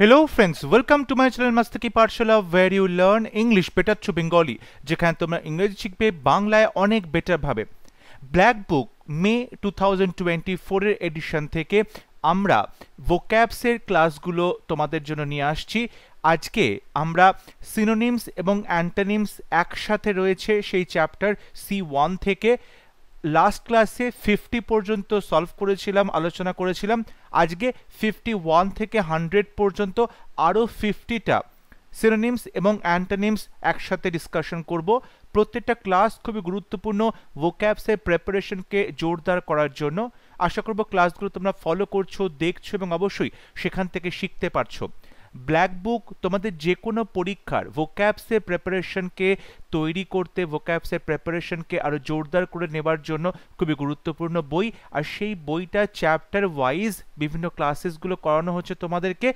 hello friends welcome to my channel Mastaki Pathshala where you learn English better to Bengali যেখানে তোমরা ইংরেজি শিখবে বাংলায় অনেক বেটার ভাবে black book May two thousand twenty ফোরের এডিশন থেকে আমরা ভোক্যাবসের ক্লাসগুলো তোমাদের জন্য নিয়ে আসছি আজকে আমরা সিনোনিমস এবং অ্যান্টানিমস একসাথে রয়েছে সেই চ্যাপ্টার সি ওয়ান থেকে লাস্ট ক্লাসে ফিফটি পর্যন্ত সলভ করেছিলাম আলোচনা করেছিলাম আজকে ফিফটি ওয়ান থেকে হান্ড্রেড পর্যন্ত আরও ফিফটিটা সিরোনিমস এবং অ্যান্টানিমস একসাথে ডিসকাশন করব প্রত্যেকটা ক্লাস খুবই গুরুত্বপূর্ণ ভোক্যাবসের প্রেপারেশনকে জোরদার করার জন্য আশা করব ক্লাসগুলো তোমরা ফলো করছো দেখছো এবং অবশ্যই সেখান থেকে শিখতে পারছো ব্ল্যাক বুক তোমাদের যে কোনো পরীক্ষার ভোক্যাপসের প্রেপারেশনকে তৈরি করতে ভোক্যাপসের প্রেপারেশনকে আরও জোরদার করে নেবার জন্য খুবই গুরুত্বপূর্ণ বই আর সেই বইটা চ্যাপ্টার ওয়াইজ বিভিন্ন ক্লাসেসগুলো করানো হচ্ছে তোমাদেরকে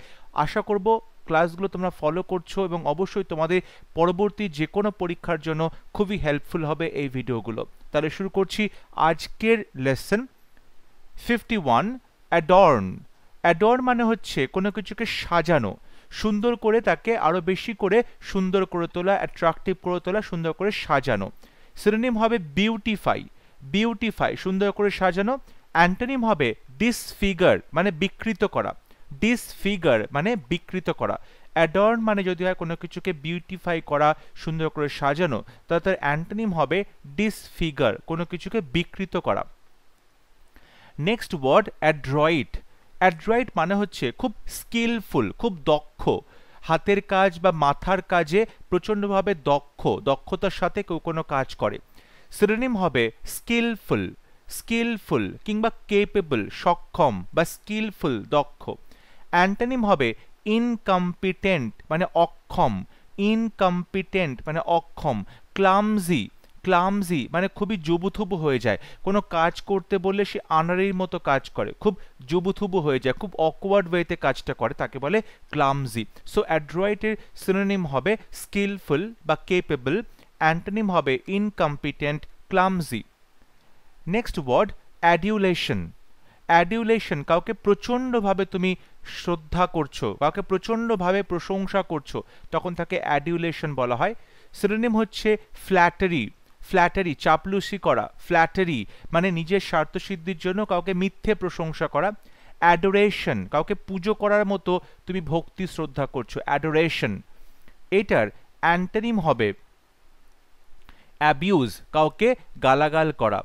আশা করব ক্লাসগুলো তোমরা ফলো করছো এবং অবশ্যই তোমাদের পরবর্তী যে কোনো পরীক্ষার জন্য খুবই হেল্পফুল হবে এই ভিডিওগুলো তাহলে শুরু করছি আজকের lesson fifty one adorn adorn মানে হচ্ছে কোনো কিছুকে সাজানো সুন্দর করে তাকে আরও বেশি করে সুন্দর করে তোলা অ্যাট্রাকটিভ করে তোলা সুন্দর করে সাজানো সিনোনিম হবে বিউটিফাই বিউটিফাই সুন্দর করে সাজানো অ্যান্টোনিম হবে ডিসফিগার মানে বিকৃত করা ডিসফিগার মানে বিকৃত করা অ্যাডর্ন মানে যদি হয় কোনো কিছুকে বিউটিফাই করা সুন্দর করে সাজানো তাহলে তার অ্যান্টোনিম হবে ডিসফিগার কোনো কিছুকে বিকৃত করা নেক্সট ওয়ার্ড অ্যাড্রয়েড অ্যাড্রয়েড মানে হচ্ছে খুব স্কিলফুল খুব দক্ষ হাতের কাজ বা মাথার কাজে প্রচণ্ডভাবে দক্ষ দক্ষতার সাথে কেউ কোনো কাজ করে সিরোনিম হবে স্কিলফুল স্কিলফুল কিংবা কেপেবল সক্ষম বা স্কিলফুল দক্ষ অ্যান্টানিম হবে ইনকম্পিটেন্ট মানে অক্ষম ইনকম্পিটেন্ট মানে অক্ষম ক্লামজি ক্লামজি মানে খুবই জুবুথুবু হয়ে যায় কোনো কাজ করতে বললে সে আনারির মতো কাজ করে খুব জুবুথুবু হয়ে যায় খুব অকওয়ার্ড ওয়েতে কাজটা করে তাকে বলে ক্লামজি সো অ্যাড্রয়েটের সিনোনিম হবে স্কিলফুল বা কেপেবল অ্যান্টনিম হবে incompetent clumsy next word adulation adulation কাউকে প্রচণ্ডভাবে তুমি শ্রদ্ধা করছো কাউকে প্রচণ্ডভাবে প্রশংসা করছো তখন তাকে অ্যাডিউলেশন বলা হয় সিনোনিম হচ্ছে ফ্ল্যাটারি ফ্ল্যাটারি চাপলুসি করা ফ্ল্যাটারি মানে নিজের স্বার্থসিদ্ধির জন্য কাউকে মিথ্যে প্রশংসা করা অ্যাডোরেশন কাউকে পুজো করার মতো তুমি ভক্তি শ্রদ্ধা করছো অ্যাডোরেশন এটার অ্যান্টানিম হবে অ্যাবিউজ কাউকে গালাগাল করা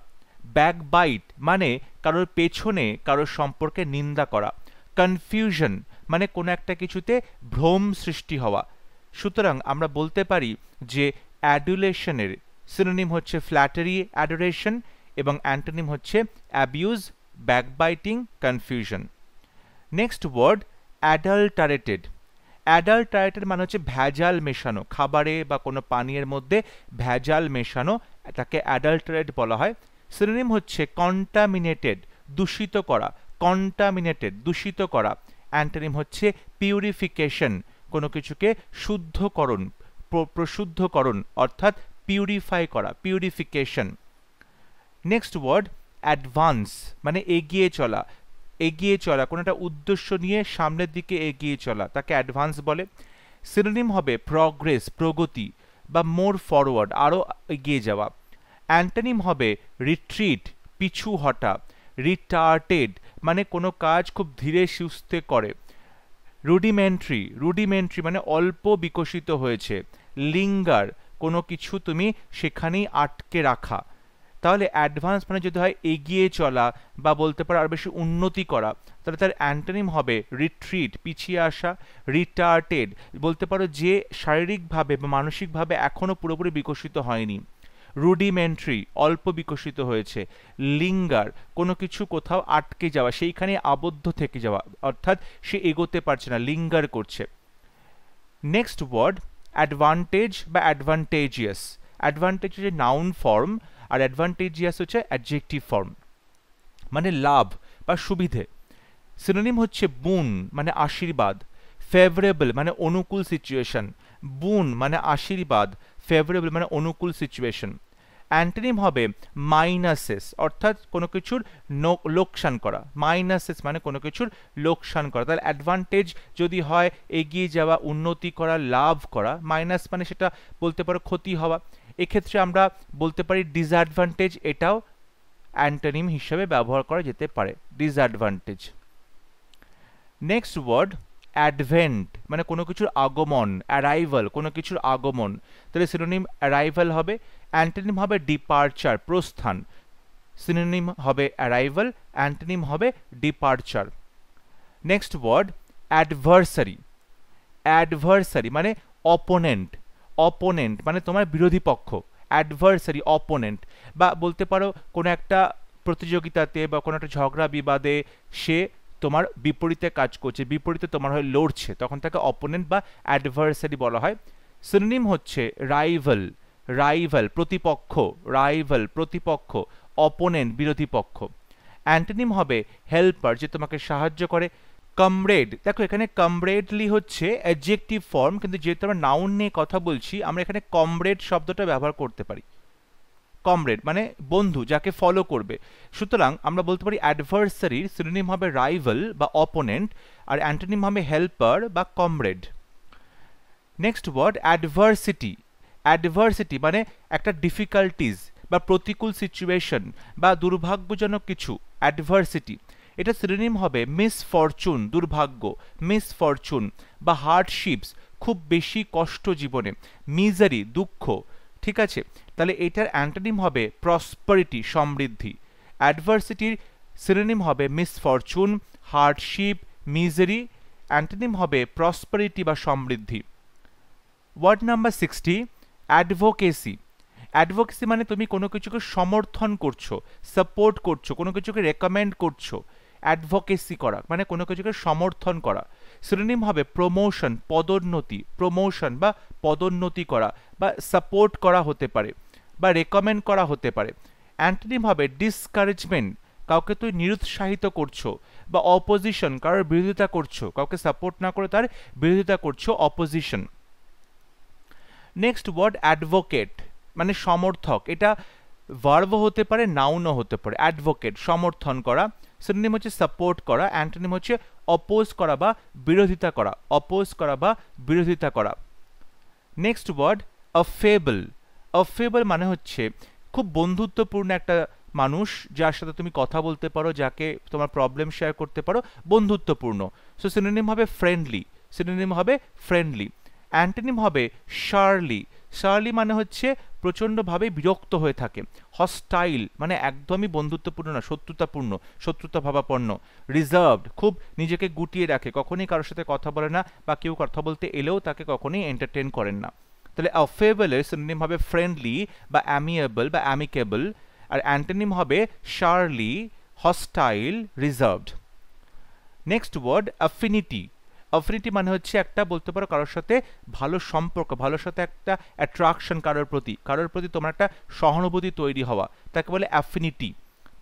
ব্যাক বাইট মানে কারোর পেছনে কারোর সম্পর্কে নিন্দা করা কনফিউশন মানে কোনো একটা কিছুতে ভ্রম সৃষ্টি হওয়া সুতরাং আমরা বলতে পারি যে অ্যাডুলেশনের সিনোনিম হচ্ছে ফ্ল্যাটারি অ্যাডোরেশন এবং অ্যান্টোনিম হচ্ছে abuse backbiting confusion next word adulterated adulterated মানে হচ্ছে ভেজাল মেশানো খাবারে বা কোনো পানীয়ের মধ্যে ভেজাল মেশানো তাকে অ্যাডাল্টারেট বলা হয় সিনোনিম হচ্ছে কন্টামিনেটেড দূষিত করা কন্টামিনেটেড দূষিত করা অ্যান্টোনিম হচ্ছে পিউরিফিকেশন কোনো কিছুকে শুদ্ধকরণ প্রশুদ্ধকরণ অর্থাৎ পিউরিফাই করা পিউরিফিকেশন নেক্সট ওয়ার্ড অ্যাডভান্স মানে এগিয়ে চলা এগিয়ে চলা কোনো একটা উদ্দেশ্য নিয়ে সামনের দিকে এগিয়ে চলা তাকে অ্যাডভান্স বলে সিনোনিম হবে প্রগ্রেস প্রগতি বা মোর ফরওয়ার্ড আরও এগিয়ে যাওয়া অ্যান্টানিম হবে রিট্রিট পিছু হটা রিটার্টেড মানে কোনো কাজ খুব ধীরে সুস্থে করে রুডিমেন্ট্রি রুডিমেন্ট্রি মানে অল্প বিকশিত হয়েছে লিঙ্গার কোনো কিছু তুমি সেখানেই আটকে রাখা তাহলে অ্যাডভান্স মানে যদি হয় এগিয়ে চলা বা বলতে পারো আর বেশি উন্নতি করা তাহলে তার অ্যান্টনিম হবে রিট্রিট পিছিয়ে আসা রিটার্টেড বলতে পারো যে শারীরিকভাবে বা মানসিকভাবে এখনও পুরোপুরি বিকশিত হয়নি রুডিমেন্ট্রি অল্প বিকশিত হয়েছে লিঙ্গার কোনো কিছু কোথাও আটকে যাওয়া সেইখানে আবদ্ধ থেকে যাওয়া অর্থাৎ সে এগোতে পারছে না লিঙ্গার করছে নেক্সট ওয়ার্ড অ্যাডভান্টেজ বা অ্যাডভান্টেজিয়াস অ্যাডভান্টেজ হচ্ছে নাউন ফর্ম আর অ্যাডভান্টেজিয়াস হচ্ছে অ্যাডজেক্টিভ ফর্ম মানে লাভ বা সুবিধে সিনোনিম হচ্ছে বুন মানে আশীর্বাদ ফেভারেবল মানে অনুকূল সিচুয়েশন বুন মানে আশীর্বাদ ফেভারেবল মানে অনুকূল সিচুয়েশন অ্যান্টনিম হবে মাইনাসেস অর্থাৎ কোনো কিছুর লোকসান করা মাইনাসেস মানে কোনো কিছুর লোকসান করা তাহলে অ্যাডভান্টেজ যদি হয় এগিয়ে যাওয়া উন্নতি করা লাভ করা মাইনাস মানে সেটা বলতে পারো ক্ষতি হওয়া এক্ষেত্রে আমরা বলতে পারি ডিসঅ্যাডভান্টেজ এটাও অ্যান্টনিম হিসেবে ব্যবহার করা যেতে পারে ডিসঅ্যাডভান্টেজ নেক্সট ওয়ার্ড অ্যাডভেন্ট মানে কোনো কিছুর আগমন অ্যারাইভাল কোনো কিছুর আগমন তাহলে সিনোনিম অ্যারাইভাল হবে অ্যান্টনিম হবে ডিপার্চার প্রস্থান সিনোনিম হবে অ্যারাইভাল অ্যান্টনিম হবে departure next word adversary adversary মানে অপোনেন্ট অপোনেন্ট মানে তোমার বিরোধী পক্ষ অ্যাডভার্সারি অপোনেন্ট বা বলতে পারো কোনো একটা প্রতিযোগিতাতে বা কোনো একটা ঝগড়া বিবাদে সে তোমার বিপরীতে কাজ করছে বিপরীতে তোমার হয় লড়ছে তখন তাকে অপোনেন্ট বা অ্যাডভার্সারি বলা হয় সিনোনিম হচ্ছে রাইভাল রাইভাল প্রতিপক্ষ রাইভাল প্রতিপক্ষ অপোনেন্ট বিরোধী পক্ষ অ্যান্টনিম হবে হেল্পার যে তোমাকে সাহায্য করে কমরেড দেখো এখানে কমরেডলি হচ্ছে অ্যাডজেক্টিভ ফর্ম কিন্তু যেহেতু আমরা নাউন নিয়ে কথা বলছি আমরা এখানে কমরেড শব্দটা ব্যবহার করতে পারি কমরেড মানে বন্ধু যাকে ফলো করবে সুতরাং আমরা বলতে পারি অ্যাডভার্সারির সিনোনিম হবে রাইভাল বা অপোনেন্ট আর অ্যান্টোনিম হবে হেল্পার বা comrade next word adversity adversity মানে একটা ডিফিকাল্টিজ বা প্রতিকূল সিচুয়েশন বা দুর্ভাগ্যজনক কিছু অ্যাডভার্সিটি এটা সিনোনিম হবে মিসফরচুন দুর্ভাগ্য মিসফরচুন বা হার্ডশিপস খুব বেশি কষ্ট জীবনে মিজারি দুঃখ ঠিক আছে তাহলে এটার অ্যান্টানিম হবে প্রসপারিটি সমৃদ্ধি অ্যাডভার্সিটির সিনোনিম হবে মিসফরচুন হার্ডশিপ মিজারি অ্যান্টানিম হবে প্রসপারিটি বা সমৃদ্ধি word number sixty advocacy advocacy মানে তুমি কোনো কিছুকে সমর্থন করছো সাপোর্ট করছো কোনো কিছুকে রেকমেন্ড করছো অ্যাডভোকেসি করা মানে কোনো কিছুকে সমর্থন করা সিনোনিম হবে প্রমোশন পদোন্নতি প্রমোশন বা পদোন্নতি করা বা সাপোর্ট করা হতে পারে বা রেকমেন্ড করা হতে পারে অ্যান্টোনিম হবে ডিসকারেজমেন্ট কাউকে তুই নিরুৎসাহিত করছো বা অপোজিশন কারোর বিরোধিতা করছো কাউকে সাপোর্ট না করে তার বিরোধিতা করছো অপোজিশন নেক্সট ওয়ার্ড অ্যাডভোকেট মানে সমর্থক এটা ভার্ভ হতে পারে নাউনও হতে পারে অ্যাডভোকেট সমর্থন করা সিনোনিম হচ্ছে সাপোর্ট করা অ্যান্টোনিম হচ্ছে অপোজ করা বা বিরোধিতা করা অপোজ করা বা বিরোধিতা করা নেক্সট ওয়ার্ড আ অফেবল মানে হচ্ছে খুব বন্ধুত্বপূর্ণ একটা মানুষ যার সাথে তুমি কথা বলতে পারো যাকে তোমার প্রবলেম শেয়ার করতে পারো বন্ধুত্বপূর্ণ সো সিনোনিম হবে ফ্রেন্ডলি সিনোনিম হবে ফ্রেন্ডলি অ্যান্টোনিম হবে শার্লি শার্লি মানে হচ্ছে প্রচণ্ডভাবে বিরক্ত হয়ে থাকে হস্টাইল মানে একদমই বন্ধুত্বপূর্ণ না শত্রুতাপূর্ণ শত্রুতা ভাবাপন্ন রিজার্ভড খুব নিজেকে গুটিয়ে রাখে কখনই কারোর সাথে কথা বলে না বা কেউ কথা বলতে এলেও তাকে কখনই এন্টারটেন করেন না তাহলে অফেবলের সিনোনিম হবে ফ্রেন্ডলি বা অ্যামিয়েবল বা অ্যামিকেবল আর অ্যান্টোনিম হবে surly hostile reserved next word affinity affinity মানে হচ্ছে একটা বলতে পারো কারোর সাথে ভালো সম্পর্ক ভালোর সাথে একটা অ্যাট্রাকশন কারোর প্রতি কারোর প্রতি তোমার একটা সহানুভূতি তৈরি হওয়া তাকে বলে অ্যাফিনিটি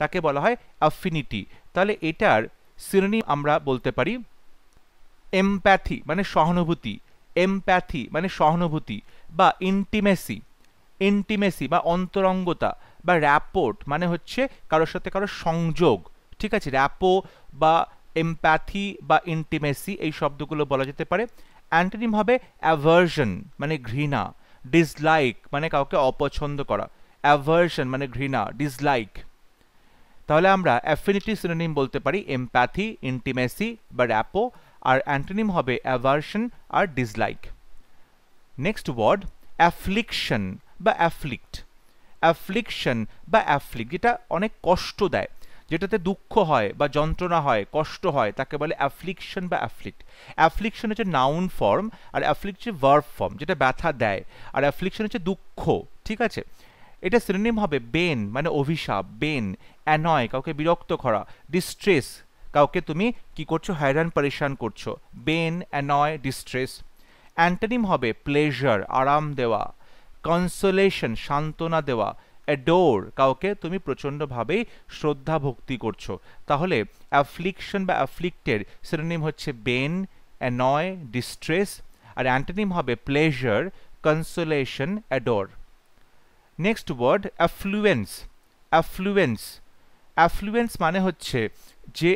তাকে বলা হয় অ্যাফিনিটি তাহলে এটার শ্রেণি আমরা বলতে পারি এমপ্যাথি মানে সহানুভূতি এমপ্যাথি মানে সহানুভূতি বা ইন্টিমেসি ইন্টিমেসি বা অন্তরঙ্গতা বা র্যাপোর্ট মানে হচ্ছে কারোর সাথে কারোর সংযোগ ঠিক আছে র্যাপো বা এমপ্যাথি বা ইন্টিমেসি এই শব্দগুলো বলা যেতে পারে অ্যান্টোনিম হবে অ্যাভার্শন মানে ঘৃণা ডিসলাইক মানে কাউকে অপছন্দ করা অ্যাভার্শন মানে ঘৃণা ডিসলাইক তাহলে আমরা অ্যাফিনিটি সিনোনিম বলতে পারি এমপ্যাথি ইন্টিমেসি বা র্যাপো আর অ্যান্টোনিম হবে অ্যাভার্শন আর ডিসলাইক নেক্সট ওয়ার্ড অ্যাফ্লিকশন বা অ্যাফ্লিক্ট অ্যাফ্লিকশন বা অ্যাফ্লিক যেটা অনেক কষ্ট দেয় যেটাতে দুঃখ হয় বা যন্ত্রণা হয় কষ্ট হয় তাকে বলে অ্যাফ্লিকশন বা অ্যাফ্লিক্ট অ্যাফ্লিকশন হচ্ছে নাউন ফর্ম আর অ্যাফ্লিক্ট হচ্ছে ভার্ব ফর্ম যেটা ব্যথা দেয় আর অ্যাফ্লিকশন হচ্ছে দুঃখ ঠিক আছে এটা শ্রেণীম হবে বেন মানে অভিশাপ বেন অ্যানয় কাউকে বিরক্ত করা ডিস্ট্রেস কাউকে তুমি কি করছো হয়রান পরেশান করছো বেন অ্যানয় ডিস্ট্রেস অ্যান্টনিম হবে প্লেজার আরাম দেওয়া কনসোলেশন সান্ত্বনা দেওয়া অ্যাডোর কাউকে তুমি প্রচণ্ডভাবেই শ্রদ্ধা ভক্তি করছো তাহলে অ্যাফ্লিকশন বা অ্যাফ্লিক্টের সিনোনিম হচ্ছে বেন অ্যানয় ডিস্ট্রেস আর অ্যান্টোনিম হবে pleasure consolation adore next word affluence affluence affluence মানে হচ্ছে যে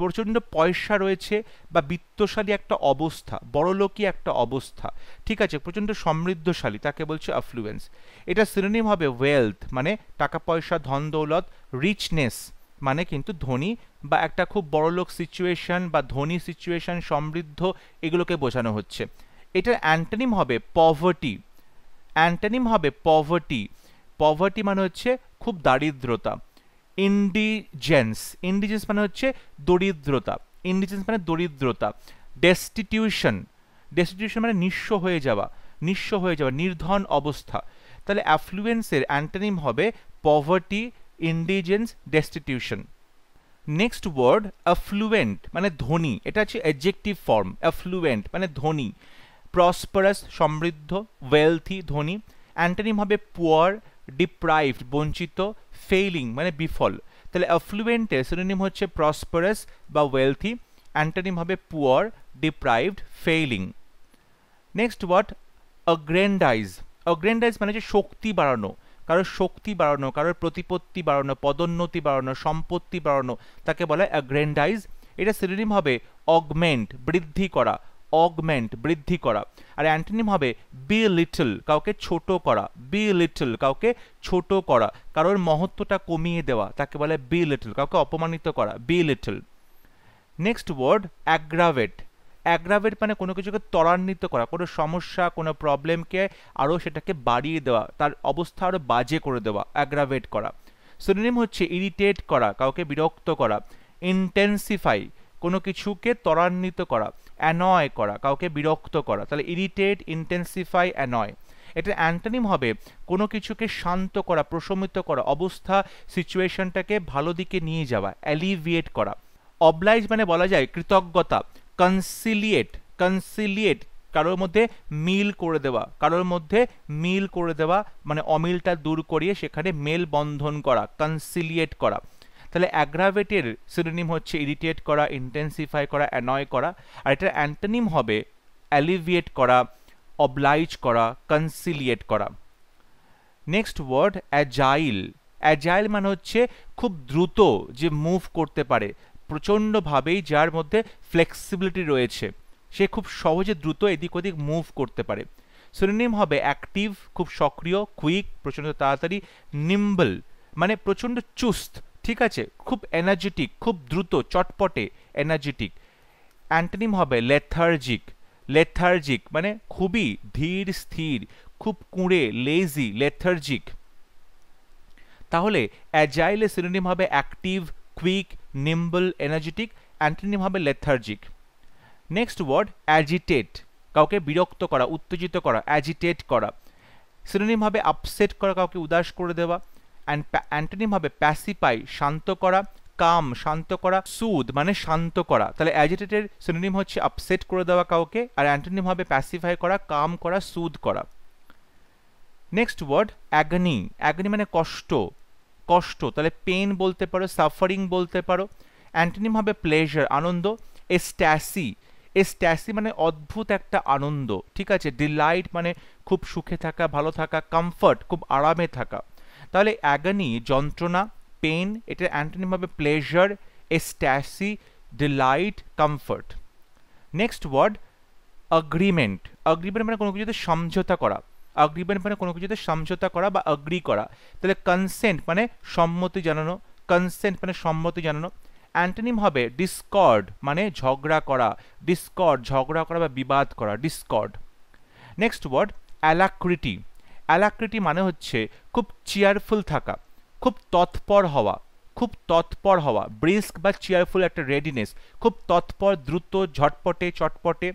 প্রচণ্ড পয়সা রয়েছে বা বিত্তশালী একটা অবস্থা বড়লোকী একটা অবস্থা ঠিক আছে প্রচণ্ড সমৃদ্ধশালী তাকে বলছে অ্যাফ্লুয়েন্স এটা সিনোনিম হবে ওয়েলথ মানে টাকা পয়সা ধন দৌলত রিচনেস মানে কিন্তু ধনী বা একটা খুব বড়লোক সিচুয়েশন বা ধনী সিচুয়েশন সমৃদ্ধ এগুলোকে বোঝানো হচ্ছে এটার অ্যান্টানিম হবে পভার্টি অ্যান্টানিম হবে পভার্টি পভার্টি মানে হচ্ছে খুব দারিদ্রতা ইন্ডিজেন্স ইন্ডিজেন্স মানে হচ্ছে দরিদ্রতা ইন্ডিজেন্স মানে দরিদ্রতা ডেস্টিটিউশন ডেস্টিটিউশন মানে নিঃস্ব হয়ে যাওয়া নিঃস্ব হয়ে যাওয়া নির্ধন অবস্থা তাহলে অ্যাফ্লুয়েন্সের অ্যান্টানিম হবে poverty indigence destitution next word affluent মানে ধনী এটা হচ্ছে অ্যাডজেক্টিভ ফর্ম অ্যাফ্লুয়েন্ট মানে ধনী প্রসপারাস সমৃদ্ধ ওয়েলথি ধনী অ্যান্টানিম হবে পুয়ার ডিপ্রাইভড বঞ্চিত ফেইলিং মানে বিফল তাহলে অ্যাফ্লুয়েন্টের সিনোনিম হচ্ছে প্রসপারাস বা ওয়েলথি অ্যান্টানিম হবে poor deprived failing next word aggrandize aggrandize মানে হচ্ছে শক্তি বাড়ানো কারোর শক্তি বাড়ানো কারোর প্রতিপত্তি বাড়ানো পদোন্নতি বাড়ানো সম্পত্তি বাড়ানো তাকে বলা হয় এটা সিনোনিম হবে অগমেন্ট বৃদ্ধি করা অগমেন্ট বৃদ্ধি করা আর অ্যান্টনিম হবে বি লিটল কাউকে ছোট করা বি লিটল কাউকে ছোট করা কারোর মহত্বটা কমিয়ে দেওয়া তাকে বলে বি লিটল কাউকে অপমানিত করা belittle next word aggravate aggravate মানে কোনো কিছুকে ত্বরান্বিত করা কোনো সমস্যা কোনো প্রবলেমকে আরও সেটাকে বাড়িয়ে দেওয়া তার অবস্থা আরও বাজে করে দেওয়া অ্যাগ্রাভেট করা সিনোনিম হচ্ছে ইরিটেট করা কাউকে বিরক্ত করা ইন্টেন্সিফাই কোনো কিছুকে ত্বরান্বিত করা অ্যানয় করা কাউকে বিরক্ত করা তাহলে ইরিটেট ইন্টেন্সিফাই অ্যানয় এটা অ্যান্টনিম হবে কোনো কিছুকে শান্ত করা প্রশমিত করা অবস্থা সিচুয়েশনটাকে ভালো দিকে নিয়ে যাওয়া অ্যালিভিয়েট করা অবলাইজ মানে বলা যায় কৃতজ্ঞতা কনসিলিয়েট কনসিলিয়েট কারোর মধ্যে মিল করে দেওয়া কারোর মধ্যে মিল করে দেওয়া মানে অমিলটা দূর করিয়ে সেখানে মেল বন্ধন করা কনসিলিয়েট করা তাহলে অ্যাগ্রাভেটের সিনোনিম হচ্ছে ইরিটেট করা ইন্টেন্সিফাই করা অ্যানয় করা আর এটার অ্যান্টানিম হবে অ্যালিভিয়েট করা অবলাইজ করা কনসিলিয়েট করা নেক্সট ওয়ার্ড অ্যাজাইল অ্যাজাইল মানে হচ্ছে খুব দ্রুত যে মুভ করতে পারে প্রচণ্ডভাবেই যার মধ্যে ফ্লেক্সিবিলিটি রয়েছে সে খুব সহজে দ্রুত এদিক ওদিক মুভ করতে পারে সিনোনিম হবে অ্যাক্টিভ খুব সক্রিয় কুইক প্রচণ্ড তাড়াতাড়ি নিম্বল মানে প্রচণ্ড চুস্ত ঠিক আছে খুব এনার্জেটিক খুব দ্রুত চটপটে এনার্জেটিক অ্যান্টনিম হবে লেথার্জিক লেথার্জিক মানে খুবই ধীর স্থির খুব কুঁড়ে লেজি লেথার্জিক তাহলে অ্যাজাইলে সিনোনিম হবে active quick nimble energetic antonym হবে লেথার্জিক নেক্সট ওয়ার্ড অ্যাজিটেট কাউকে বিরক্ত করা উত্তেজিত করা অ্যাজিটেট করা সিনোনিম হবে আপসেট করা কাউকে উদাস করে দেওয়া অ্যান্টোনিম হবে প্যাসিফাই শান্ত করা কাম শান্ত করা সুদ মানে শান্ত করা তাহলে অ্যাজিটেটের সিনোনিম হচ্ছে আপসেট করে দেওয়া কাউকে আর অ্যান্টোনিম হবে প্যাসিফাই করা কাম করা সুদ করা নেক্সট ওয়ার্ড অ্যাগনি অ্যাগনি মানে কষ্ট কষ্ট তাহলে পেন বলতে পারো সাফারিং বলতে পারো অ্যান্টোনিম হবে প্লেজার আনন্দ এস্ট্যাসি এস্ট্যাসি মানে অদ্ভুত একটা আনন্দ ঠিক আছে ডিলাইট মানে খুব সুখে থাকা ভালো থাকা কমফর্ট খুব আরামে থাকা তাহলে অ্যাগানি যন্ত্রণা পেন এটার অ্যান্টোনিম হবে pleasure ecstasy delight comfort next word agreement agreement মানে কোনো কিছুতে সমঝোতা করা অগ্রিমেন্ট মানে কোনো কিছুতে সমঝোতা করা বা অগ্রি করা তাহলে কনসেন্ট মানে সম্মতি জানানো কনসেন্ট মানে সম্মতি জানানো অ্যান্টোনিম হবে ডিসকর্ড মানে ঝগড়া করা ডিসকর্ড ঝগড়া করা বা বিবাদ করা discord next word alacrity alacrity মানে হচ্ছে খুব চেয়ারফুল থাকা খুব তৎপর হওয়া খুব তৎপর হওয়া ব্রিস্ক বা চেয়ারফুল একটা রেডিনেস খুব তৎপর দ্রুত ঝটপটে চটপটে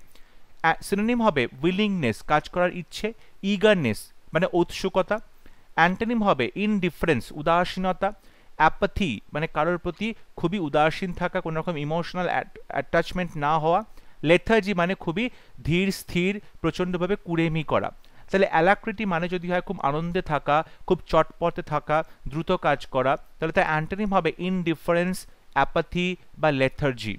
সিনোনিম হবে উইলিংনেস কাজ করার ইচ্ছে ইগারনেস মানে উৎসুকতা অ্যান্টোনিম হবে ইনডিফারেন্স উদাসীনতা অ্যাপাথি মানে কারোর প্রতি খুবই উদাসীন থাকা কোনো রকম ইমোশনাল অ্যাটাচমেন্ট না হওয়া লেথার্জি মানে খুবই ধীর স্থির প্রচণ্ডভাবে কুড়েমি করা তাহলে অ্যালাক্রিটি মানে যদি হয় খুব আনন্দে থাকা খুব চটপটে থাকা দ্রুত কাজ করা তাহলে তার অ্যান্টানিম হবে ইনডিফারেন্স অ্যাপাথি বা লেথার্জি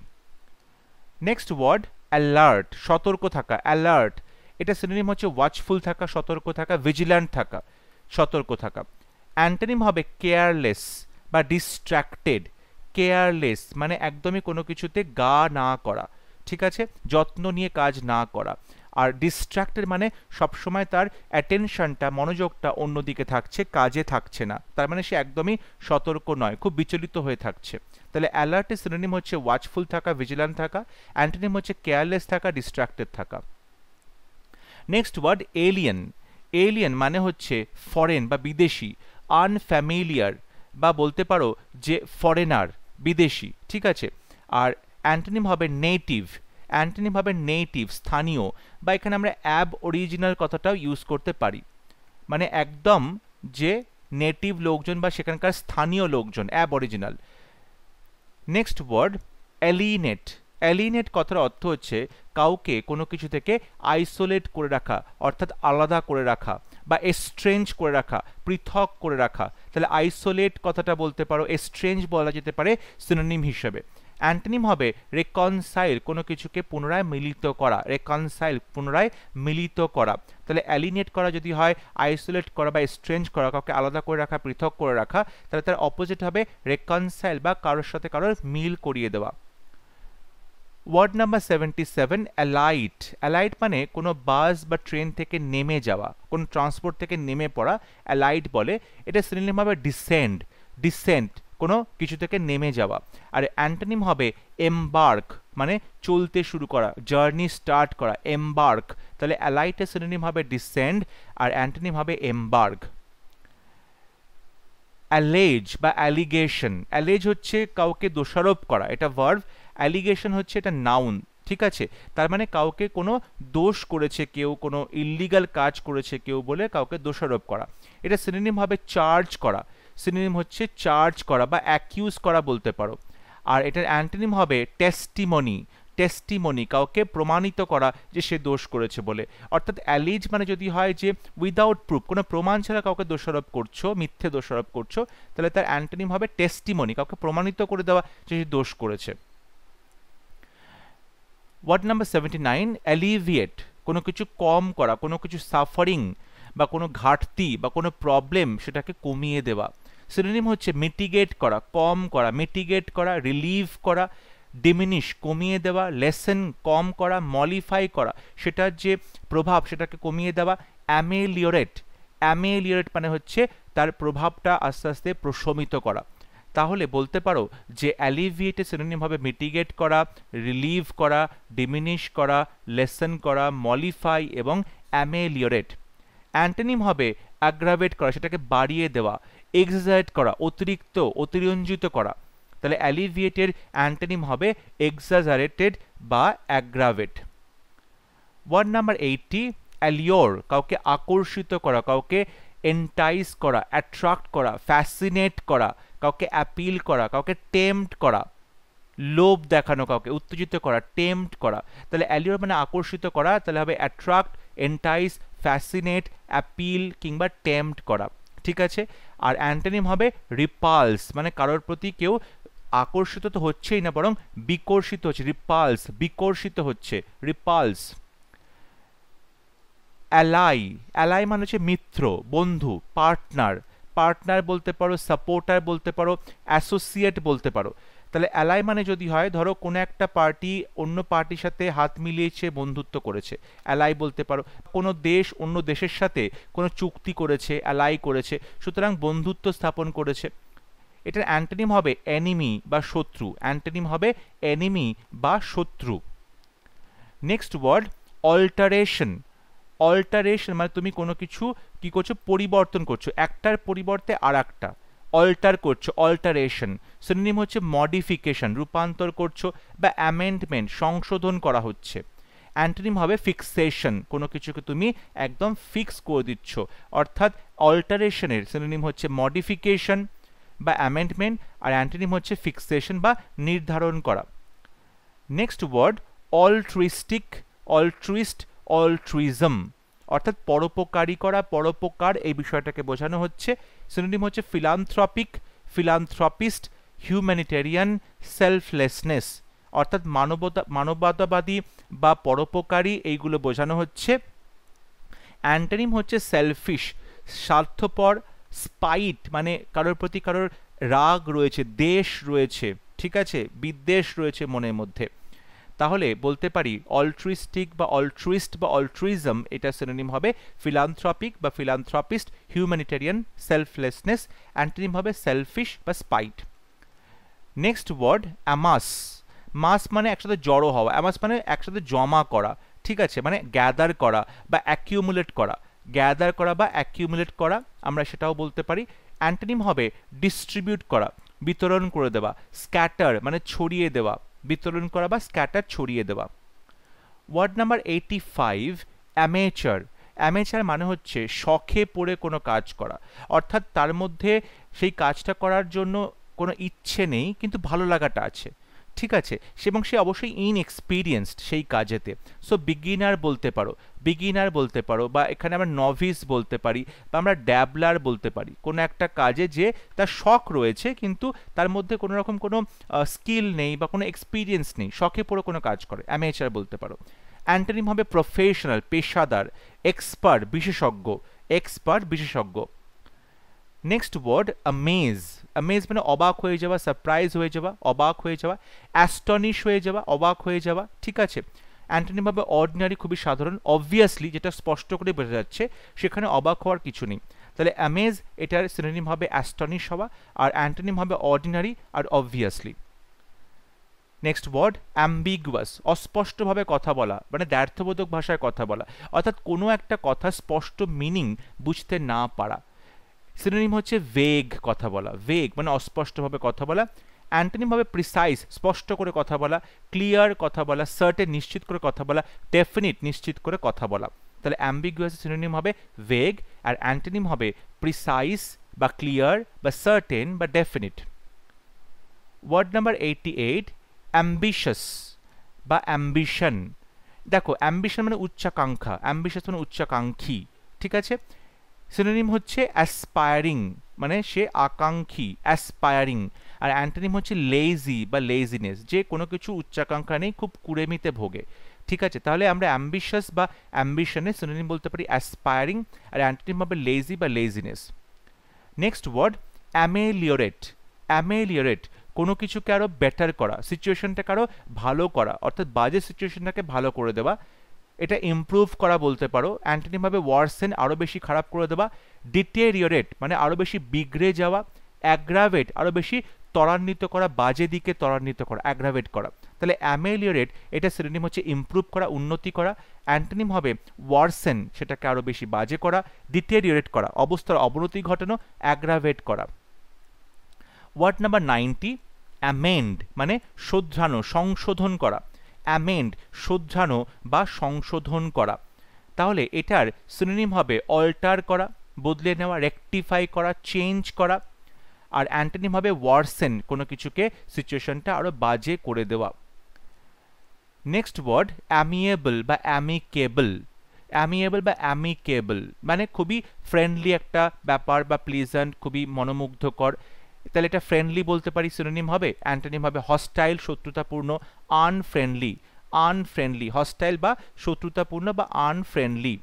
নেক্সট ওয়ার্ড অ্যালার্ট সতর্ক থাকা অ্যালার্ট এটা সিনোনিম হচ্ছে ওয়াচফুল থাকা সতর্ক থাকা ভিজিল্যান্ট থাকা সতর্ক থাকা অ্যান্টানিম হবে কেয়ারলেস বা ডিস্ট্র্যাক্টেড কেয়ারলেস মানে একদমই কোনো কিছুতে গা না করা ঠিক আছে যত্ন নিয়ে কাজ না করা আর ডিস্ট্র্যাক্টেড মানে সবসময় তার অ্যাটেনশনটা মনোযোগটা অন্যদিকে থাকছে কাজে থাকছে না তার মানে সে একদমই সতর্ক নয় খুব বিচলিত হয়ে থাকছে তাহলে অ্যালার্টের সিনোনিম হচ্ছে ওয়াচফুল থাকা ভিজিলান থাকা অ্যান্টোনিম হচ্ছে কেয়ারলেস থাকা ডিস্ট্র্যাক্টেড থাকা নেক্সট ওয়ার্ড এলিয়েন এলিয়েন মানে হচ্ছে ফরেন বা বিদেশি আনফ্যামিলিয়ার বা বলতে পারো যে ফরেনার বিদেশি ঠিক আছে আর অ্যান্টোনিম হবে নেটিভ অ্যান্টনি ভাবে নেটিভ স্থানীয় বা এখানে আমরা অ্যাব অরিজিনাল কথাটাও ইউজ করতে পারি মানে একদম যে নেটিভ লোকজন বা সেখানকার স্থানীয় লোকজন aboriginal next word alienate alienate কথার অর্থ হচ্ছে কাউকে কোনো কিছু থেকে আইসোলেট করে রাখা অর্থাৎ আলাদা করে রাখা বা এস্ট্রেঞ্জ করে রাখা পৃথক করে রাখা তাহলে আইসোলেট কথাটা বলতে পারো এস্ট্রেঞ্জ বলা যেতে পারে সিনোনিম হিসেবে অ্যান্টনিম হবে রেকনসাইল কোনো কিছুকে পুনরায় মিলিত করা রেকনসাইল পুনরায় মিলিত করা তাহলে অ্যালিনেট করা যদি হয় আইসোলেট করা বা স্ট্রেঞ্জ করা কাউকে আলাদা করে রাখা পৃথক করে রাখা তাহলে তার অপোজিট হবে রেকনসাইল বা কারোর সাথে কারোর মিল করিয়ে দেওয়া word number seventy seven alight alight মানে কোনো বাস বা ট্রেন থেকে নেমে যাওয়া কোনো ট্রান্সপোর্ট থেকে নেমে পড়া অ্যালাইট বলে এটা সিনোনিম হবে ডিসেন্ড ডিসেন্ট কোনো কিছু থেকে নেমে যাওয়া আর অ্যান্টানিম হবে এমবার্ক মানে চলতে শুরু করা জার্নি স্টার্ট করা এমবার্ক তাহলে অ্যালাইটের সিনোনিম হবে ডিসেন্ড আর অ্যান্টানিম হবে এমবার্ক অ্যালেজ বা অ্যালিগেশন অ্যালেজ হচ্ছে কাউকে দোষারোপ করা এটা ভার্ভ অ্যালিগেশন হচ্ছে এটা নাউন ঠিক আছে তার মানে কাউকে কোনো দোষ করেছে কেউ কোনো ইলিগাল কাজ করেছে কেউ বলে কাউকে দোষারোপ করা এটা সিনোনিম হবে চার্জ করা সিনোনিম হচ্ছে চার্জ করা বা অ্যাকিউজ করা বলতে পারো আর এটার অ্যান্টোনিম হবে টেস্টিমনি টেস্টিমনি কাউকে প্রমাণিত করা যে সে দোষ করেছে বলে অর্থাৎ অ্যালিজ মানে যদি হয় যে উইদাউট প্রুফ কোনো প্রমাণ ছাড়া কাউকে দোষারোপ করছো মিথ্যে দোষারোপ করছো তাহলে তার অ্যান্টিনিম হবে টেস্টিমনি কাউকে প্রমাণিত করে দেওয়া যে সে দোষ করেছে word number seventy nine alleviate কোনো কিছু কম করা কোনো কিছু সাফারিং বা কোনো ঘাটতি বা কোনো প্রবলেম সেটাকে কমিয়ে দেওয়া সিনোনিম হচ্ছে মিটিগেট করা কম করা মিটিগেট করা রিলিভ করা ডিমিনিশ কমিয়ে দেওয়া লেসেন কম করা মলিফাই করা সেটার যে প্রভাব সেটাকে কমিয়ে দেওয়া অ্যামেলিওরেট অ্যামেলিওরেট মানে হচ্ছে তার প্রভাবটা আস্তে আস্তে প্রশমিত করা তাহলে বলতে পারো যে অ্যালিভিয়েটে সিনোনিম হবে মিটিগেট করা রিলিভ করা ডিমিনিশ করা লেসেন করা মলিফাই এবং অ্যামেলিওরেট অ্যান্টেনিম হবে অ্যাগ্রাভেট করা সেটাকে বাড়িয়ে দেওয়া এক্সাজারেট করা অতিরিক্ত অতিরঞ্জিত করা তাহলে অ্যালিভিয়েটের অ্যান্টানিম হবে এক্সাজারেটেড বা aggravate word number eighty allure কাউকে আকর্ষিত করা কাউকে এন্টাইস করা অ্যাট্রাক্ট করা ফ্যাসিনেট করা কাউকে অ্যাপিল করা কাউকে টেম্পট করা লোভ দেখানো কাউকে উত্তেজিত করা টেম্পট করা তাহলে অ্যালিওর মানে আকর্ষিত করা তাহলে হবে অ্যাট্রাক্ট এন্টাইস ফ্যাসিনেট অ্যাপিল কিংবা টেম্পট করা ঠিক আছে আর অ্যান্টানিম হবে রিপালস মানে কারোর প্রতি কেউ আকর্ষিত তো হচ্ছেই না বরং বিকর্ষিত হচ্ছে রিপালস বিকর্ষিত হচ্ছে রিপালস অ্যালাই অ্যালাই মানে হচ্ছে মিত্র বন্ধু পার্টনার পার্টনার বলতে পারো সাপোর্টার বলতে পারো অ্যাসোসিয়েট বলতে পারো তাহলে অ্যালাই মানে যদি হয় ধরো কোনো একটা পার্টি অন্য পার্টির সাথে হাত মিলিয়েছে বন্ধুত্ব করেছে অ্যালাই বলতে পারো কোনো দেশ অন্য দেশের সাথে কোনো চুক্তি করেছে অ্যালাই করেছে সুতরাং বন্ধুত্ব স্থাপন করেছে এটার অ্যান্টনিম হবে অ্যানিমি বা শত্রু অ্যান্টোনিম হবে অ্যানিমি বা শত্রু নেক্সট ওয়ার্ড অল্টারেশন অল্টারেশন মানে তুমি কোনো কিছু কি করছো পরিবর্তন করছো একটার পরিবর্তে আর একটা অল্টার করছো অল্টারেশন সিনোনিম হচ্ছে মডিফিকেশন রূপান্তর করছো বা অ্যামেন্ডমেন্ট সংশোধন করা হচ্ছে অ্যান্টোনিম হবে ফিক্সেশন কোনো কিছুকে তুমি একদম ফিক্স করে দিচ্ছ অর্থাৎ অল্টারেশনের সিনোনিম হচ্ছে মডিফিকেশন বা অ্যামেন্ডমেন্ট আর অ্যান্টোনিম হচ্ছে ফিক্সেশন বা নির্ধারণ করা নেক্সট ওয়ার্ড অলট্রিস্টিক অলট্রিস্ট অলট্রিজম অর্থাৎ পরোপকারী করা পরোপকার এই বিষয়টাকে বোঝানো হচ্ছে সিনোনিম হচ্ছে ফিলান্থ্রপিক ফিলান্থ্রপিস্ট হিউম্যানিটেরিয়ান সেলফলেসনেস অর্থাৎ মানবতা মানবতাবাদী বা পরোপকারী এইগুলো বোঝানো হচ্ছে অ্যান্টানিম হচ্ছে সেলফিশ স্বার্থপর স্পাইট মানে কারোর প্রতি কারোর রাগ রয়েছে দেশ রয়েছে ঠিক আছে বিদ্বেষ রয়েছে মনের মধ্যে তাহলে বলতে পারি অলট্রিস্টিক বা অলট্রিস্ট বা অলট্রিজম এটা সিনোনিম হবে ফিলান্থ্রপিক বা ফিলান্থ্রপিস্ট হিউম্যানিটেরিয়ান সেলফলেসনেস অ্যান্টিনিম হবে সেলফিশ বা spite next word amass mass মানে একসাথে জড়ো হওয়া অ্যামাস মানে একসাথে জমা করা ঠিক আছে মানে গ্যাদার করা বা অ্যাকিউমুলেট করা গ্যাদার করা বা অ্যাকিউমুলেট করা আমরা সেটাও বলতে পারি অ্যান্টনিম হবে ডিস্ট্রিবিউট করা বিতরণ করে দেওয়া স্ক্যাটার মানে ছড়িয়ে দেওয়া বিতরণ করা বা স্ক্যাটার ছড়িয়ে দেওয়া word number eighty five amateur amateur মানে হচ্ছে শখে পড়ে কোনো কাজ করা অর্থাৎ তার মধ্যে সেই কাজটা করার জন্য কোনো ইচ্ছে নেই কিন্তু ভালো লাগাটা আছে ঠিক আছে এবং সে অবশ্যই ইনএক্সপিরিয়েন্সড সেই কাজেতে সো বিগিনার বলতে পারো বিগিনার বলতে পারো বা এখানে আমরা নভিস বলতে পারি বা আমরা ড্যাবলার বলতে পারি কোনো একটা কাজে যে তার শখ রয়েছে কিন্তু তার মধ্যে কোনো রকম কোনো স্কিল নেই বা কোনো এক্সপিরিয়েন্স নেই শখে পুরো কোনো কাজ করে অ্যামেচার বলতে পারো অ্যান্টনিম হবে প্রফেশনাল পেশাদার এক্সপার্ট বিশেষজ্ঞ এক্সপার্ট বিশেষজ্ঞ নেক্সট ওয়ার্ড আমেজ অ্যামেজ মানে অবাক হয়ে যাওয়া সারপ্রাইজ হয়ে যাওয়া অবাক হয়ে যাওয়া অ্যাস্টনিশ হয়ে যাওয়া অবাক হয়ে যাওয়া ঠিক আছে অ্যান্টনিম হবে অর্ডিনারি খুবই সাধারণ অবভিয়াসলি যেটা স্পষ্ট করে বোঝা যাচ্ছে সেখানে অবাক হওয়ার কিছু নেই তাহলে অ্যামেজ এটার সিনোনিম হবে অ্যাস্টনিশ হওয়া আর অ্যান্টনিম হবে অর্ডিনারি আর অবভিয়াসলি নেক্সট ওয়ার্ড অ্যাম্বিগুয়াস অস্পষ্টভাবে কথা বলা মানে দ্ব্যর্থবোধক ভাষায় কথা বলা অর্থাৎ কোনো একটা কথা স্পষ্ট মিনিং বুঝতে না পারা সিনোনিম হচ্ছে ভেগ কথা বলা ভেগ মানে অস্পষ্টভাবে কথা বলা অ্যান্টনিমভাবে প্রিসাইজ স্পষ্ট করে কথা বলা ক্লিয়ার কথা বলা সার্টেন নিশ্চিত করে কথা বলা ডেফিনিট নিশ্চিত করে কথা বলা তাহলে অ্যাম্বিগুয়াস সিনোনিম হবে ভেগ আর অ্যান্টনিম হবে প্রিসাইজ বা ক্লিয়ার বা সার্টেন বা definite word number eighty eight ambitious বা অ্যাম্বিশন দেখো অ্যাম্বিশন মানে উচ্চাকাঙ্ক্ষা অ্যাম্বিশাস মানে উচ্চাকাঙ্ক্ষী ঠিক আছে সিনোনিম হচ্ছে অ্যাসপায়ারিং মানে সে আকাঙ্ক্ষী অ্যাসপায়ারিং আর অ্যান্টোনিম হচ্ছে লেজি বা লেজিনেস যে কোনো কিছু উচ্চাকাঙ্ক্ষা নেই খুব কুড়েমিতে ভোগে ঠিক আছে তাহলে আমরা অ্যাম্বিশাস বা অ্যাম্বিশনে সিনোনিম বলতে পারি অ্যাসপায়ারিং আর অ্যান্টোনিম হবে লেজি বা laziness next word ameliorate ameliorate কোনো কিছুকে আরও বেটার করা সিচুয়েশনটাকে আরও ভালো করা অর্থাৎ বাজে সিচুয়েশনটাকে ভালো করে দেওয়া এটা ইমপ্রুভ করা বলতে পারো অ্যান্টনিমভাবে ওয়ার্সেন আরও বেশি খারাপ করে দেওয়া ডিটেরিওরেট মানে আরও বেশি বিগড়ে যাওয়া অ্যাগ্রাভেট আরও বেশি ত্বরান্বিত করা বাজে দিকে ত্বরান্বিত করা অ্যাগ্রাভেট করা তাহলে অ্যামেলিওরেট এটা সিনোনিম হচ্ছে ইমপ্রুভ করা উন্নতি করা অ্যান্টনিম হবে ওয়ার্সেন সেটাকে আরও বেশি বাজে করা ডিটেরিওরেট করা অবস্থার অবনতি ঘটানো অ্যাগ্রাভেট করা ওয়ার্ড নাম্বার নাইনটি অ্যামেন্ড মানে শোধরানো সংশোধন করা অ্যামেন্ড শোধানো বা সংশোধন করা তাহলে এটার সিনোনিম হবে অল্টার করা বদলে নেওয়া রেকটিফাই করা চেঞ্জ করা আর অ্যান্টনিম হবে ওয়ার্সেন কোনো কিছুকে সিচুয়েশনটা আরও বাজে করে দেওয়া নেক্সট ওয়ার্ড অ্যামিয়েবল বা অ্যামিকেবল অ্যামিয়েবল বা অ্যামিকেবল মানে খুবই ফ্রেন্ডলি একটা ব্যাপার বা প্লিজেন্ট খুবই মনোমুগ্ধকর তাহলে এটা ফ্রেন্ডলি বলতে পারি সিনোনিম হবে অ্যান্টানিম হবে হস্টাইল শত্রুতাপূর্ণ আনফ্রেন্ডলি আনফ্রেন্ডলি হস্টাইল বা শত্রুতাপূর্ণ বা আনফ্রেন্ডলি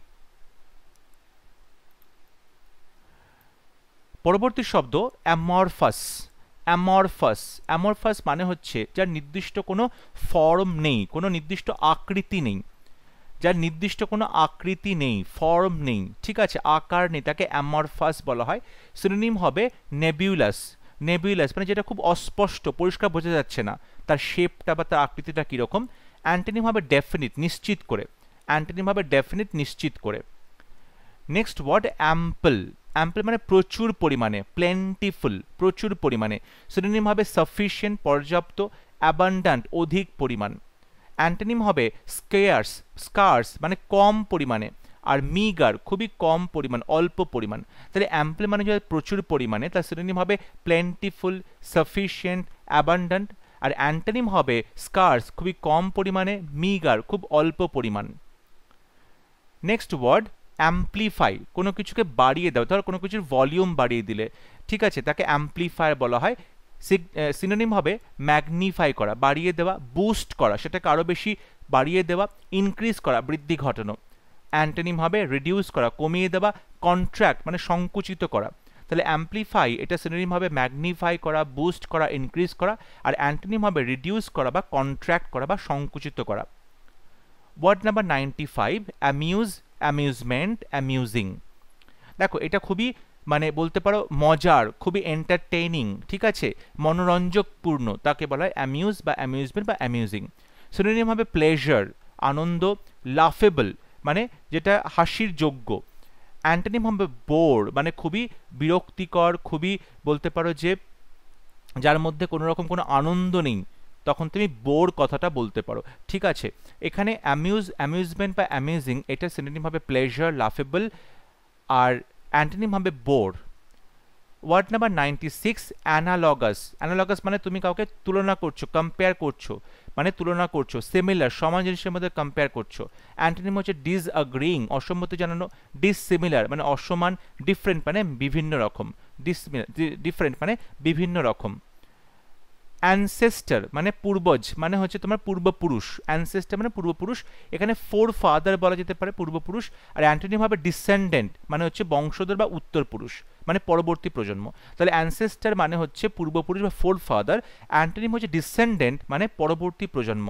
পরবর্তী শব্দ অ্যামরফাস অ্যামরফাস অ্যামরফাস মানে হচ্ছে যার নির্দিষ্ট কোনো ফর্ম নেই কোনো নির্দিষ্ট আকৃতি নেই যার নির্দিষ্ট কোনো আকৃতি নেই ফর্ম নেই ঠিক আছে আকার নেই তাকে অ্যামরফাস বলা হয় সিনোনিম হবে নেবিউলাস নেবিউলাস মানে যেটা খুব অস্পষ্ট পরিষ্কার বোঝা যাচ্ছে না তার শেপটা বা তার আকৃতিটা কীরকম অ্যান্টেনিম হবে ডেফিনিট নিশ্চিত করে অ্যান্টেনিম হবে ডেফিনিট নিশ্চিত করে নেক্সট ওয়ার্ড অ্যাম্পল অ্যাম্পল মানে প্রচুর পরিমাণে প্লেন্টিফুল প্রচুর পরিমাণে সিনোনিম হবে সাফিসিয়েন্ট পর্যাপ্ত অ্যাবান্ডান্ট অধিক পরিমাণ অ্যান্টেনিম হবে স্কেয়ার্স স্কার্স মানে কম পরিমাণে আর মিগার খুবই কম পরিমাণ অল্প পরিমাণ তাহলে অ্যাম্পল মানে যদি প্রচুর পরিমাণে তার সিনোনিম হবে প্লেন্টিফুল সাফিসিয়েন্ট অ্যাবান্ডান্ট আর অ্যান্টানিম হবে স্কার্স খুবই কম পরিমাণে মিগার খুব অল্প পরিমাণ নেক্সট ওয়ার্ড অ্যাম্প্লিফাই কোনো কিছুকে বাড়িয়ে দেওয়া ধর কোনো কিছুর ভলিউম বাড়িয়ে দিলে ঠিক আছে তাকে অ্যাম্প্লিফায়ার বলা হয় সিনোনিম হবে ম্যাগনিফাই করা বাড়িয়ে দেওয়া বুস্ট করা সেটাকে আরও বেশি বাড়িয়ে দেওয়া ইনক্রিজ করা বৃদ্ধি ঘটানো অ্যান্টোনিম হবে রিডিউস করা কমিয়ে দেওয়া কন্ট্র্যাক্ট মানে সংকুচিত করা তাহলে অ্যাম্পলিফাই এটা সিনোনিম হবে ম্যাগনিফাই করা বুস্ট করা ইনক্রিজ করা আর অ্যান্টোনিম হবে রিডিউস করা বা কন্ট্র্যাক্ট করা বা সংকুচিত করা word number ninety five amuse amusement amusing দেখো এটা খুবই মানে বলতে পারো মজার খুবই এন্টারটেইনিং ঠিক আছে মনোরঞ্জকপূর্ণ তাকে বলা হয় অ্যামিউজ বা অ্যামিউজমেন্ট বা অ্যামিউজিং সিনোনিম হবে প্লেজার আনন্দ লাফেবল মানে যেটা হাসির যোগ্য অ্যান্টনিম হবে বোর মানে খুবই বিরক্তিকর খুবই বলতে পারো যে যার মধ্যে কোনো রকম কোনো আনন্দ নেই তখন তুমি বোর কথাটা বলতে পারো ঠিক আছে এখানে অ্যামিউজ অ্যামিউজমেন্ট বা অ্যামিউজিং এটা সিনেটিম হবে প্লেজার লাফেবল আর অ্যান্টনিম হবে bore word number ninety six analogous analogous মানে তুমি কাউকে তুলনা করছো কম্পেয়ার করছো মানে তুলনা করছো সিমিলার সমান জিনিসের মধ্যে কম্পেয়ার করছো অ্যান্টোনিম হচ্ছে ডিস আগ্রিং অসম্মতি জানানো ডিসিমিলার মানে অসমান ডিফারেন্ট মানে বিভিন্ন রকম ডিসমিলার ডিফারেন্ট মানে বিভিন্ন রকম অ্যানসেস্টার মানে পূর্বজ মানে হচ্ছে তোমার পূর্বপুরুষ অ্যানসেস্টার মানে পূর্বপুরুষ এখানে ফোর ফাদার বলা যেতে পারে পূর্বপুরুষ আর অ্যান্টোনিম হবে ডিসেন্ডেন্ট মানে হচ্ছে বংশধর বা উত্তরপুরুষ মানে পরবর্তী প্রজন্ম তাহলে অ্যানসেস্টার মানে হচ্ছে পূর্বপুরুষ বা ফোর ফাদার অ্যান্টোনিম হচ্ছে ডিসেন্ডেন্ট মানে পরবর্তী প্রজন্ম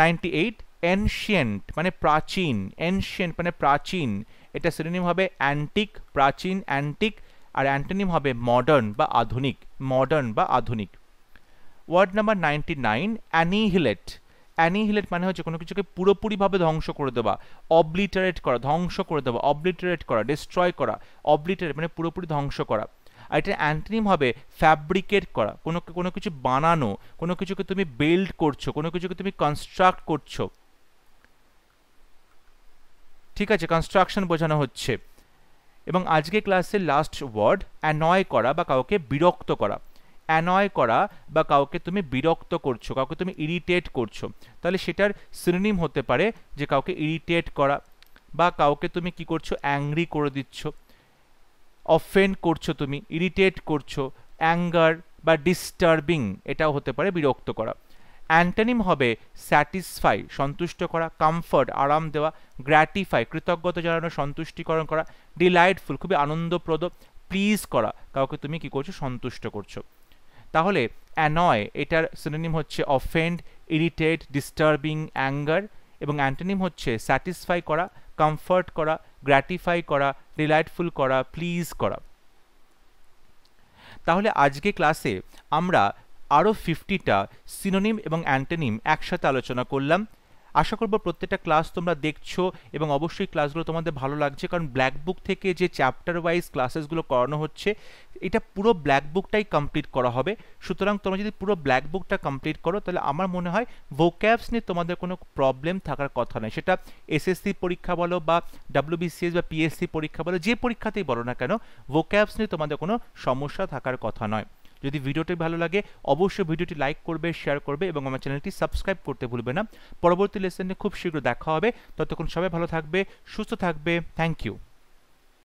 নাইনটি এইট এনশিয়েন্ট মানে প্রাচীন এনশিয়েন্ট মানে প্রাচীন এটা সিনোনিম হবে অ্যান্টিক প্রাচীন অ্যান্টিক আর অ্যান্টনিম হবে মডার্ন বা আধুনিক মডার্ন বা আধুনিক word number ninety nine annihilate annihilate মানে হচ্ছে কোনো কিছুকে পুরোপুরিভাবে ধ্বংস করে দেওয়া অবলিটারেট করা ধ্বংস করে দেওয়া অবলিটারেট করা ডিস্ট্রয় করা অবলিটারেট মানে পুরোপুরি ধ্বংস করা আর এটা অ্যান্টনিম হবে ফ্যাব্রিকেট করা কোনো কোনো কিছু বানানো কোনো কিছুকে তুমি বিল্ড করছো কোনো কিছুকে তুমি কনস্ট্রাক্ট করছো ঠিক আছে কনস্ট্রাকশন বোঝানো হচ্ছে এবং আজকে ক্লাসের লাস্ট ওয়ার্ড অ্যানয় করা বা কাউকে বিরক্ত করা অ্যানয় করা বা কাউকে তুমি বিরক্ত করছো কাউকে তুমি ইরিটেট করছো তাহলে সেটার সিনোনিম হতে পারে যে কাউকে ইরিটেট করা বা কাউকে তুমি কি করছো অ্যাংরি করে দিচ্ছ অফেন্ড করছো তুমি ইরিটেট করছো অ্যাঙ্গার বা ডিস্টার্বিং এটাও হতে পারে বিরক্ত করা অ্যান্টানিম হবে স্যাটিসফাই সন্তুষ্ট করা কমফর্ট আরাম দেওয়া গ্র্যাটিফাই কৃতজ্ঞতা জানানো সন্তুষ্টিকরণ করা ডিলাইটফুল খুবই আনন্দপ্রদ প্লিজ করা কাউকে তুমি কি করছো সন্তুষ্ট করছো তাহলে অ্যানয় এটার সিনোনিম হচ্ছে অফেন্ড ইরিটেট ডিস্টার্বিং অ্যাঙ্গার এবং অ্যান্টোনিম হচ্ছে স্যাটিসফাই করা কমফর্ট করা গ্র্যাটিফাই করা রিলাইটফুল করা প্লিজ করা তাহলে আজকে ক্লাসে আমরা আরও ফিফটিটা সিনোনিম এবং অ্যান্টোনিম একসাথে আলোচনা করলাম আশা করব প্রত্যেকটা ক্লাস তোমরা দেখছো এবং অবশ্যই ক্লাসগুলো তোমাদের ভালো লাগছে কারণ ব্ল্যাক বুক থেকে যে চ্যাপ্টার ওয়াইজ ক্লাসেসগুলো করানো হচ্ছে এটা পুরো ব্ল্যাক বুকটাই কমপ্লিট করা হবে সুতরাং তোমরা যদি পুরো ব্ল্যাক বুকটা কমপ্লিট করো তাহলে আমার মনে হয় ভোক্যাবস নিয়ে তোমাদের কোনো প্রবলেম থাকার কথা নয় সেটা এসএসসি পরীক্ষা বলো বা ডাব্লিউবিসিএস বা পিএসসি পরীক্ষা বলো যে পরীক্ষাতেই বলো না কেন ভোক্যাবস নিয়ে তোমাদের কোনো সমস্যা থাকার কথা নয় যদি ভিডিওটি ভালো লাগে অবশ্যই ভিডিওটি লাইক করবে শেয়ার করবে এবং আমার চ্যানেলটি সাবস্ক্রাইব করতে ভুলবে না পরবর্তী লেসেনে খুব শীঘ্র দেখা হবে ততক্ষণ সবাই ভালো থাকবে সুস্থ থাকবে থ্যাংক ইউ